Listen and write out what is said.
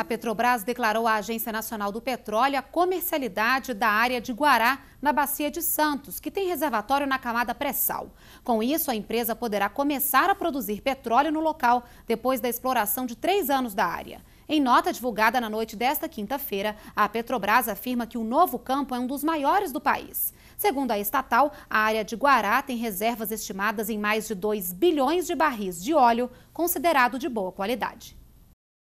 A Petrobras declarou à Agência Nacional do Petróleo a comercialidade da área de Guará, na Bacia de Santos, que tem reservatório na camada pré-sal. Com isso, a empresa poderá começar a produzir petróleo no local depois da exploração de três anos da área. Em nota divulgada na noite desta quinta-feira, a Petrobras afirma que o novo campo é um dos maiores do país. Segundo a estatal, a área de Guará tem reservas estimadas em mais de 2 bilhões de barris de óleo, considerado de boa qualidade.